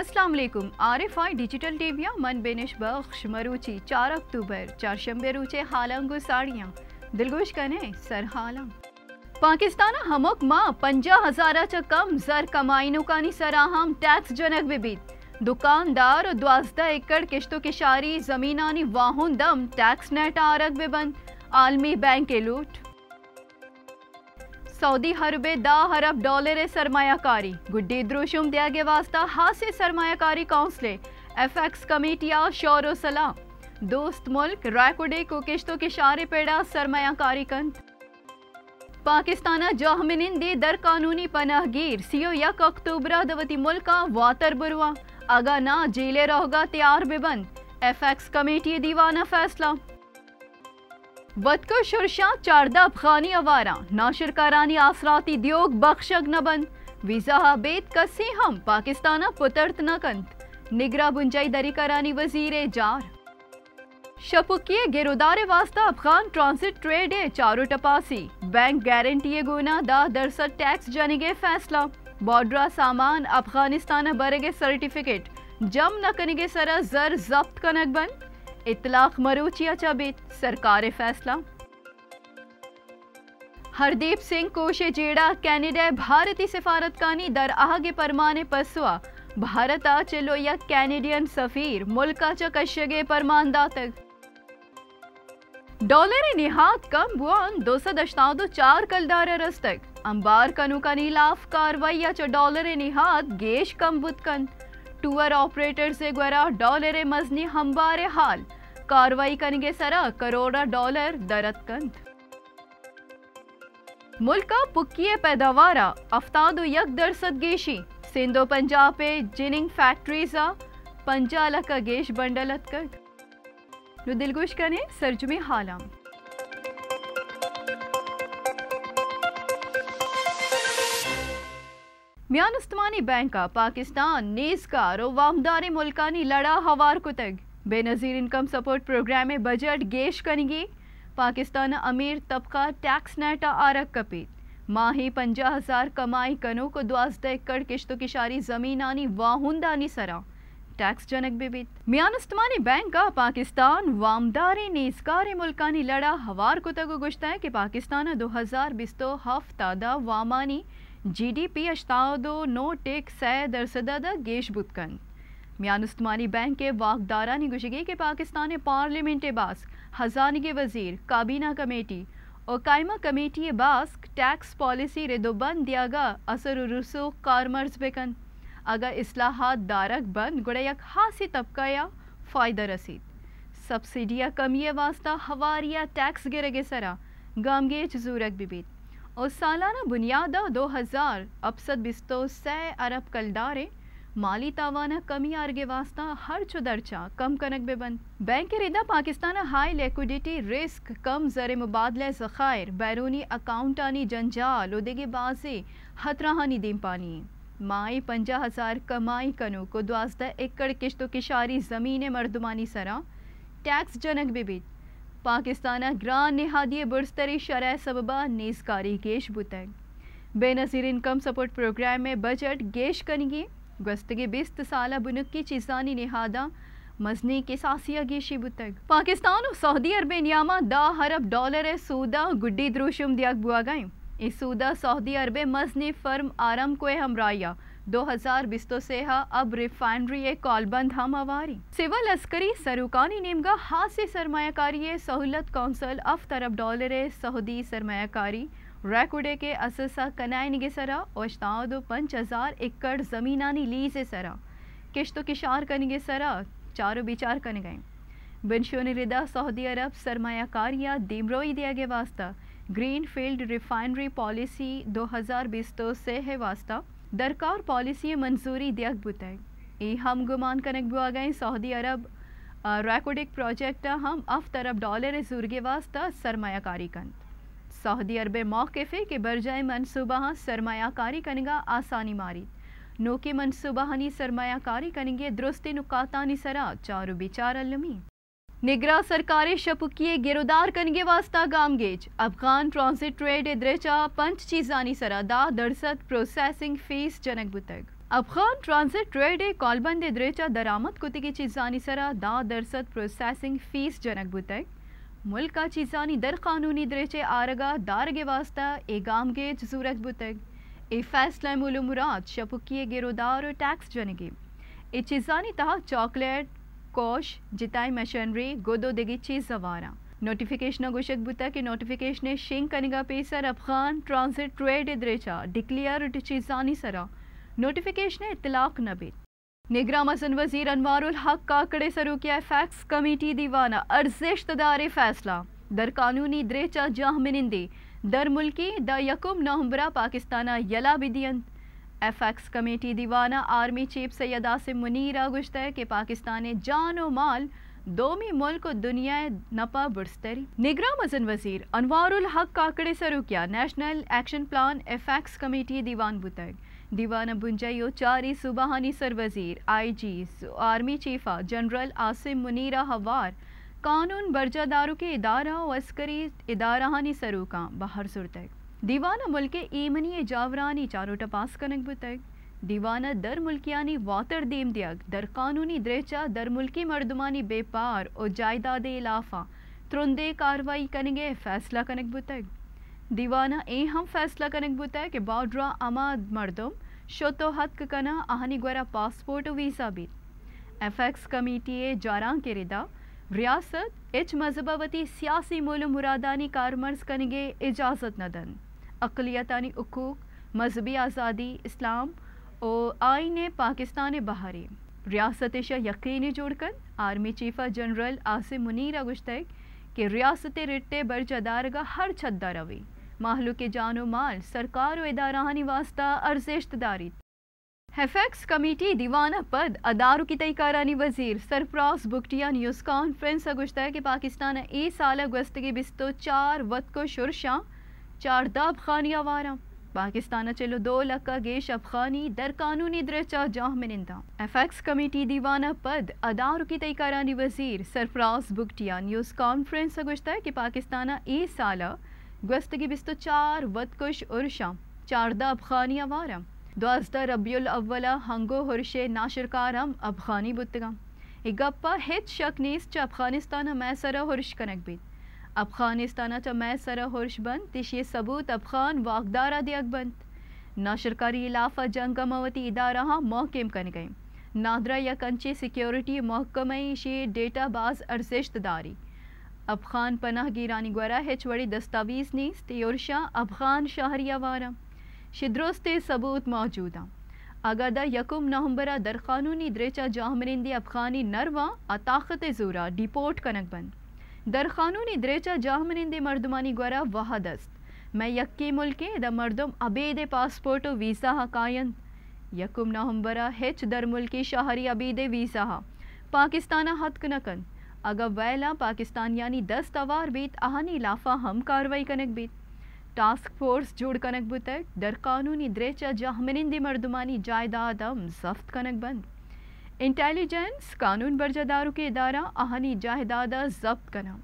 असलम आरिफ आई डिजिटल टीवियाँ मन बेनिश बख्श मरूची चार अक्टूबर चारशंबे रूचे हालंगु साड़ियाँ दिलगुश कने सर हालां पाकिस्तान हमक माँ पंजा हजार च कम जर कमाइनों का नी सराहम टैक्स जनक बिबीत दुकानदार और द्वास्ता एकड़ किश्तो की शारी जमीनानी वाहन दम टैक्स नेट आरग बिबंद आलमी बैंक के लूट सऊदी हरबे दा हरब डॉलर सरमाकारी गुड्डी द्रुशुम दियागे वास्ता हासे सरमाकारी काउंसले एफ कमेटिया शौर सलाम दोस्त मुल्क रायकोडे को किश्तों के शारे पेड़ा सरमाकारी कंत पाकिस्तान जाहमिनिंदी दर कानूनी पनाहगीर सीओ यक अक्टूबरा दवती मुल्क वातर बुरवा आगा ना जेले रहोगा तैयार बेबंद एफ कमेटी दीवाना फैसला बदकश और शाह चारदा अफगानी अवारा नाशिर कारानी आसराती दियोग बख्शग नबंद वीजा बेत कसे हम पाकिस्ताना पुतर्त नकंत निगरा बुंजाई दरी करानी वजीर जार शपुकिए गिरोदारे वास्ता अफगान ट्रांसिट ट्रेड है चारो टपासी बैंक गारंटी गुना दा दरसद टैक्स जनिगे फैसला बॉर्डरा सामान अफगानिस्तान भरेगे सर्टिफिकेट जम न कनिगे सरा जर जब्त कनक बंद इतलाक मरूचिया चबित सरकार फैसला हरदीप सिंह कोशे जेड़ा कैनेडा भारतीय सिफारतकानी दर आगे परमाने पसुआ भारत आ चलो या कैनेडियन सफीर मुल्क च कशगे परमान दातक डॉलर निहात कम बुआन दो सौ दो चार कलदार रस्तक अंबार कनु का नीलाफ कार्रवाई च डॉलर निहात गेश कम बुतकन ऑपरेटर से गुरा डॉलर मजनी ಹಂಬಾರೆ हाल कार्रवाई करेंगे सरा करोड़ा डॉलर दरत कंद मुल्क पुक्की पैदावार अफ्तादो यक दरसद गेशी सिंधो पंजाब पे जिनिंग फैक्ट्रीजा पंजाल का गेश बंडलत कंद नु दिलगुश कने सरजमे हालाम म्यान उस्तमानी बैंक का पाकिस्तान नेस्कार और वामदार मुल्कानी लड़ा हवार कुतग बेनज़ीर इनकम सपोर्ट प्रोग्राम में बजट गेश करेंगे पाकिस्तान अमीर तबका टैक्स नेटा आरक कपीत माही पंजा हज़ार कमाई कनो को द्वाजद कर किश्तों की शारी जमीन आनी वाहुंदानी सरा टैक्स जनक बिबित म्यान उस्तमानी बैंक का पाकिस्तान वामदारी नेस्कार मुल्कानी लड़ा हवार कुतगो गुश्ता है कि पाकिस्तान दो हज़ार बिस्तो हफ्ता वामानी ජීඩිප අශ්ථාවදෝ නෝටෙක් සෑ गेश ගේෂ්බුත්කන්. म्यानुस्मानी बैंक के वाकदारा ने गुजगे के पाकिस्तान पार्लियामेंट बास के वजीर काबीना कमेटी और कायमा कमेटी बास्क टैक्स पॉलिसी रेदोबंद दियागा असर रसो कारमर्ज बेकन अगर असलाहत दारक बंद गुड़े यक हासी तबका या फ़ायदा रसीद सब्सिडिया कमी वास्ता हवारिया टैक्स गिरगे सरा गामगेज जूरक बीत और सालाना बुनियादा दो हज़ार अफसद बिस्तो सै अरब कलदारे माली तावाना कमी आर्गे वास्ता हर चुदरचा कम कनक बे बंद बैंक रिदा पाकिस्तान हाई लिक्विडिटी रिस्क कम जर मुबादले जखायर बैरूनी अकाउंटानी जंजाल उदेगे बाजे हतराहानी दीम पानी माई पंजा हज़ार कमाई कनो को द्वाजदा एकड़ किश्तो किशारी ज़मीन मर्दुमानी सरा टैक्स जनक बेबीत पाकिस्तान പാകിസ്ഥാന് ഗ്രാൻഡിഹാദിയെ ബിർസ്തരി ഷറ സബബ നേസ്കാരി गेश ബുത്തക് बेनजीर इनकम सपोर्ट प्रोग्राम में बजट गेश कनिए गस्तगे बिस्त साल बुनक की चीज़ानी नेहादा मजनी के सासिया गेशी बुतक पाकिस्तान और सऊदी अरब नियामा दा हरब डॉलर सूदा गुड्डी द्रुशुम दिया बुआ गए इस सूदा सऊदी अरब मजनी फर्म आरम को हमराया दो हजार 2020 तो से हा अब रिफाइनरी ए कॉलबंद हम आवारी सिविल अस्करी सरुकानी नेमगा हाथ सरमाकारी सहूलत कौंसल अफ तरफ डॉलर सऊदी सरमाकारी रैकोडे के अससा कनाय निगे सरा ओशताद पंच हज़ार एकड़ ज़मीनानी लीजे सरा किश्तो किशार कनिगे सरा चारों बिचार कन गए बिनशोनिदा सऊदी अरब सरमाकारिया दिमरोई दिया गया वास्ता ग्रीन फील्ड रिफाइनरी पॉलिसी दो हजार 2020 तो से है वास्ता दरकार पॉलिसी मंज़ूरी दियक बुत ये हम गुमान कनक बुआ गए सऊदी अरब रैकोडिक प्रोजेक्ट हम अफ तरब डॉलर जुर्गे वास्ता सरमाकारी कन सऊदी अरब है के बरजाय मनसूबा हाँ सरमायाकारी कनगा आसानी मारी नोके हनी हाँ सरमायाकारी कनगे दुरुस्ती नुकातानी सरा चारू बिचार अलमी निगरा सरकारी शपुकी गिरोदार कनगे वास्ता गामगेज अफगान ट्रांसिट ट्रेड द्रेचा पंच चीजानी सरादा दरसत प्रोसेसिंग फीस जनक बुतग अफगान ट्रांसिट ट्रेड कॉलबंद द्रेचा दरामद कुति की चीजानी सरा दा दरसत प्रोसेसिंग फीस जनक बुतग मुल्क का चीजानी दर कानूनी द्रेचे आरगा दारगे वास्ता ए गाम गेज सूरत बुतग ए फैसला मुलुमराद शपुकी गिरोदार टैक्स जनगे ए चीजानी तहत चॉकलेट ಕೋಶ್ ಜಿತಾಯ್ ಮಷನ್ರಿ ಗೊದೋದೆಗಿ ಚೀಸವಾರ नोटिफिकेशन गुशक बुता के नोटिफिकेशन शिंग कनिगा पेसर अफगान ट्रांसिट ट्रेड इद्रेचा डिक्लेयर चीजानी सरा नोटिफिकेशन इतलाक नबी निगरा मसन वजीर अनवारुल हक काकड़े सरू किया फैक्स कमेटी दीवाना अर्जिश तदारे फैसला दर कानूनी द्रेचा जाह मिनिंदी दर मुल्की द यकुम नवंबरा पाकिस्ताना यला बिदियंत एफ एक्स कमेटी दीवाना आर्मी चीफ सैयद आसिम मुनीरा है कि पाकिस्तान जान माल दोमी मुल्क दुनिया नपा बुरस्तरी निगरा मजन वजीर अनवारुल हक काकड़े रुकिया national action plan apex committee दीवान बुतग दीवाना बुंजाइयो चारी सर सरवजीर आई जी आर्मी चीफा जनरल आसिम मुनीरा हवार कानून बर्जा के इदारा और अस्करी इदारहानी सरूका बाहर सुरतक दीवाना मुल्क ईमनी जावरानी चारों टपास कनक बुतक दीवाना दर मुल्कियानी वातर देम दियक दर कानूनी द्रेचा दर मुल्की मर्दमानी बेपार और जायदाद इलाफा त्रुंदे कार्रवाई कनगे फैसला कनक बुतक दीवाना ए हम फैसला कनक बुतक के बाड्रा आमाद मर्दम शोतो हक कना आहनी ग्वरा पासपोर्ट वीसा भी एफ एक्स कमेटी ए जारा के रिदा रियासत एच मजहबावती सियासी मोल मुरादानी कारमर्स कनगे इजाज़त न दन अकलीतानी हकूक़ मजहबी आज़ादी इस्लाम और आइन पाकिस्तान बहारी रियासत शाह यकीनी जोड़कर आर्मी चीफा जनरल आसिम मुनीरा गुश्तक कि रियासत रिटे का हर छद्दा रवी माहलू के जानो माल सरकार व इदारहानी वास्ता अर्जिश्तदारी हेफेक्स कमेटी दीवाना पद अदारों की तय करानी वजीर सरफराज बुकटिया न्यूज़ कॉन्फ्रेंस अगुश्ता कि पाकिस्तान ए साल अगस्त के बिस्तो चार वत को शुरशा चारदा अफगानी आवारा पाकिस्तान चलो दो लक्का गेश अफगानी दर कानूनी दरचा जाह मनिंदा एफ एक्स कमेटी दीवाना पद अदार की तय करानी वजीर सरफराज बुगटिया न्यूज़ कॉन्फ्रेंस से गुजता है कि पाकिस्तान ए साल गुस्त की बिस्तु चार वतकुश उर्शा चारदा अफगानी आवारा द्वाजदा रबियल अव्वला हंगो हर्शे नाशरकारम अफगानी बुतगा इगप्पा हित शक नेस्ट अफगानिस्तान मैसरा हर्श कनक बीत अफगानिस्तानाच बंद तिश ये सबूत अफगान वाकदारा दियकबंद ना सरकारी इलाफा जंग अमावती इदारा मोहकम कन गई नादरा या कंचे सिक्योरिटी महकमई शे डेटा बाज दारी अफगान पनाह गिरानी ग्वरा हेच वड़ी दस्तावीज़ नीस त्योरशा अफगान शहरिया वारा शिद्रोस्ते सबूत मौजूदा अगदा यकुम नवंबरा दरकानूनी द्रेचा जाहमरिंदी अफगानी नरवा अताखत जूरा डिपोर्ट कनक बंद در خانون دریچا جامنند مردمانی گورا واحد است मैं यक्की मुल्के द मर्दम अबीद पासपोर्ट वीसा हा कायन यकुम नवंबरा हेच दर मुल्की शहरी अबीद वीसा हा पाकिस्ताना कन कन अगर वैला पाकिस्तान यानी दस तवार बीत आहानी लाफा हम कार्रवाई कनक बीत टास्क फोर्स जुड़ कनक बुतर दर कानूनी द्रेचा जहमनिंदी मर्दुमानी जायदाद हम जफ्त कनक बंद इंटेलिजेंस कानून बर्जादारों के इदारा आहनी जाहदादा जब्त करा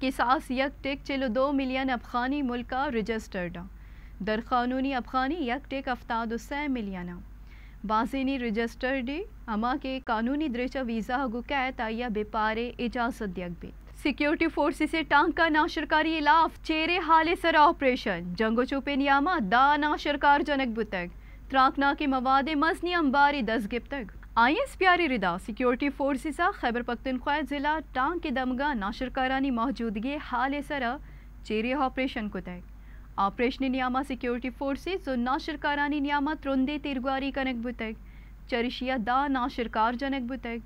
किसास यक टेक चिलो दो मिलियन अफगानी मुल्क का रजिस्टर्ड दर कानूनी अफगानी यक टेक अफ्ताद उसै मिलियना बाजीनी रजिस्टर्ड अमा के कानूनी दृश्य वीज़ा हगु कैत बेपारे इजाज़त यकबे सिक्योरिटी फोर्सेस से टांग का ना सरकारी इलाफ चेरे हाले सरा ऑपरेशन जंगो चुपे नियामा दा ना सरकार जनक बुतक त्राकना के मवाद मजनी अंबारी दस गिप तक आई पी प्यारी रिदा सिक्योरिटी फ़ोर्सिस खैबर पख्तनख्वा ज़िला टांग के दमगा नाशर करानी मौजूदगी हाल सरा चेरे ऑपरेशन को तय ऑपरेशन नियामा सिक्योरिटी फोर्सेस और नाशर नियामा त्रोंदे तिरगुआरी कनक बुतक चरशिया दा नाशरकार जनक बुतक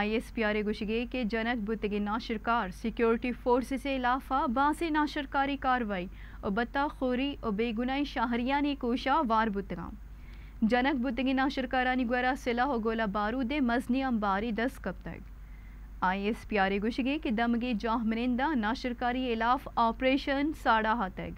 आई एस प्यारे गुशगे के जनक बुतगे नाशरकार सिक्योरिटी फोर्स से इलाफा बासी नाशरकारी कार्रवाई और बत्ता खोरी और बेगुनाई शाहरिया ने कोशा वार बुतगा जनक बुद्धिगिना शर्करा निगरा सिला होगोला बारूदे मजनी अम्बारी दस कब तक आई एस प्यारे गुशगे कि दमगे जाह मनिंदा नाशरकारी शरकारी इलाफ ऑपरेशन साढ़ा हा तक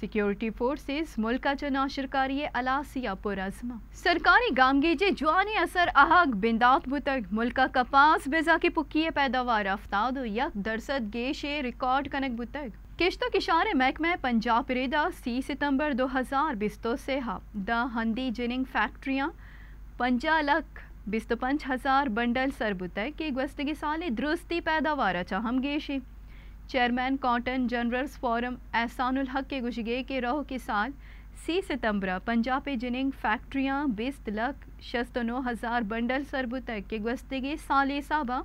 सिक्योरिटी फोर्सेस मुल्क जो नाशरकारी शरकारी अलासिया पुरजमा सरकारी गामगेजे जुआन असर अहग बिंदात बुतक मुल्क कपास बेजा की पुकी पैदावार अफ्ताद यक दरसद गेशे रिकॉर्ड कनक बुतक किश्तो किशारे महकमे पंजाब परेदा सी सितंबर 2020 से हा द हंदी जिनिंग फैक्ट्रियाँ पंजा लख बिस्त तो पंच हज़ार बंडल सरबुत के गस्तगी साले दुरुस्ती पैदावार चाहम गेशे chairman cotton ginners forum Ehsanul Haq के गुजगे के रोह के साल सी सितंबर पंजाब जिनिंग फैक्ट्रियाँ बिस्त लख शस्त नौ हज़ार बंडल सरबुत के गस्तगी साले साबा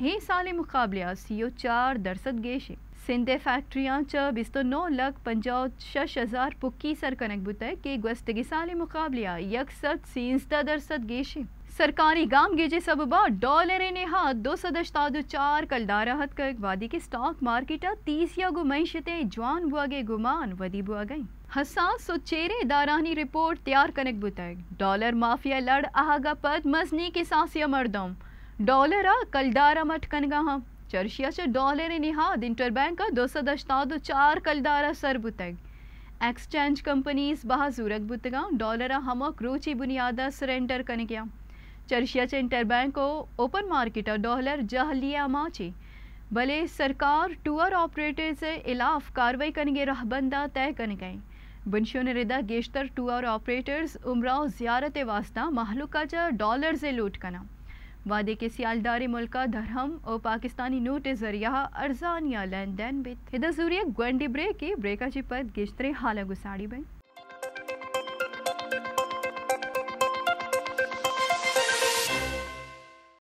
ही साले मुकाबला सी ओ चार दरसद गेशे सिंधे फैक्ट्रियाँ च बिस्तो नौ लग पंजा शश हज़ार पुक्की सर कनक बुतय के गस्त गिसाले मुकाबलिया यकसत सींजदा दरसद गेशे सरकारी गाम गेजे सबबा डॉलर ने हाथ दो सौ अश्ताद चार कल हथ कर वादी के स्टॉक मार्केट तीसिया या गुमैशते जवान बुआ गए गुमान वदी बुआ गई हसास सो चेरे दारानी रिपोर्ट तैयार कनक बुतय डॉलर माफिया लड़ आहागा पद मजनी के सासिया मरदम डॉलर आ कल दारा मठ कनगा हम डॉलर निहाद का Çarşıya doların inha चार 284 सर बुतग एक्सचेंज कंपनीज बाजूरक बुतगा डॉलर हाँ, हमक रोची बुनियादा सरेंडर कने गया चर्शियाचे इंटरबैंक ओपन मार्केट डॉलर जहलिया माची भले सरकार टूर से इलाफ कार्रवाई गए रहबंदा तय कने गए बंशो ने रिदा गेशतर टूर ऑपरेटर्स उमराव जियारत वास्ता महलुका डॉलर से लूट कना वादे के सियाल दार मुल्क धरहम और पाकिस्तानी नोट जरिया अर्जानिया लेन देन बित हिदा जूरिया ग्वेंडिब्रे के ब्रेका चिपत गिश्तरे हाल गुसाड़ी बन